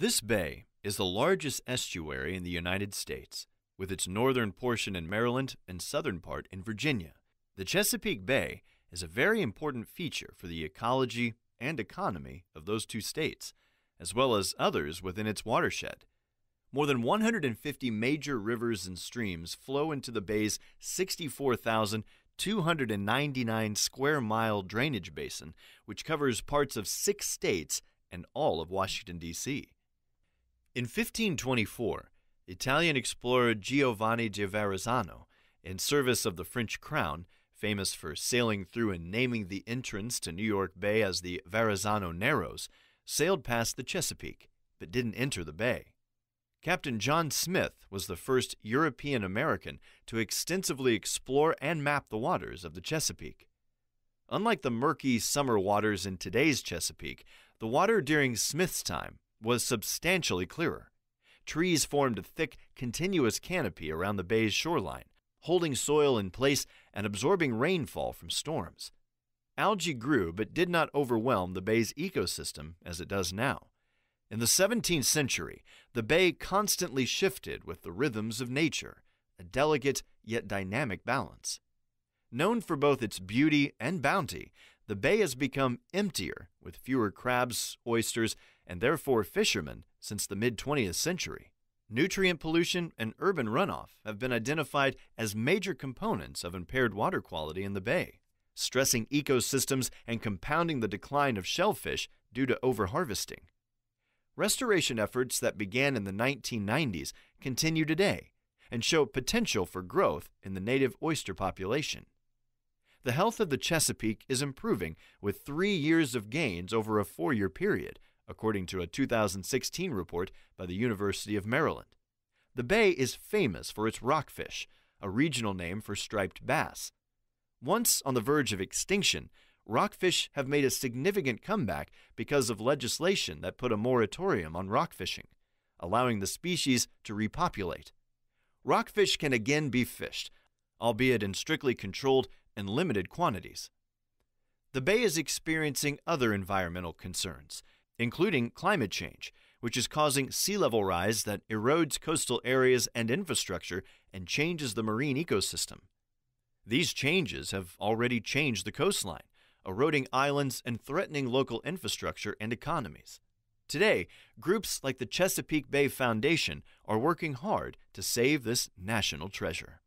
This bay is the largest estuary in the United States, with its northern portion in Maryland and southern part in Virginia. The Chesapeake Bay is a very important feature for the ecology and economy of those two states, as well as others within its watershed. More than 150 major rivers and streams flow into the bay's 64,299 square mile drainage basin, which covers parts of six states and all of Washington, D.C. In 1524, Italian explorer Giovanni de Verrazzano, in service of the French crown, famous for sailing through and naming the entrance to New York Bay as the Verrazzano Narrows, sailed past the Chesapeake, but didn't enter the bay. Captain John Smith was the first European American to extensively explore and map the waters of the Chesapeake. Unlike the murky summer waters in today's Chesapeake, the water during Smith's time was substantially clearer. Trees formed a thick, continuous canopy around the bay's shoreline, holding soil in place and absorbing rainfall from storms. Algae grew but did not overwhelm the bay's ecosystem as it does now. In the 17th century, the bay constantly shifted with the rhythms of nature, a delicate yet dynamic balance. Known for both its beauty and bounty, the bay has become emptier, with fewer crabs, oysters, and therefore fishermen since the mid 20th century. Nutrient pollution and urban runoff have been identified as major components of impaired water quality in the bay, stressing ecosystems and compounding the decline of shellfish due to overharvesting. Restoration efforts that began in the 1990s continue today and show potential for growth in the native oyster population the health of the Chesapeake is improving with three years of gains over a four year period, according to a 2016 report by the University of Maryland. The bay is famous for its rockfish, a regional name for striped bass. Once on the verge of extinction, rockfish have made a significant comeback because of legislation that put a moratorium on rockfishing, allowing the species to repopulate. Rockfish can again be fished, albeit in strictly controlled in limited quantities. The bay is experiencing other environmental concerns, including climate change, which is causing sea level rise that erodes coastal areas and infrastructure and changes the marine ecosystem. These changes have already changed the coastline, eroding islands and threatening local infrastructure and economies. Today, groups like the Chesapeake Bay Foundation are working hard to save this national treasure.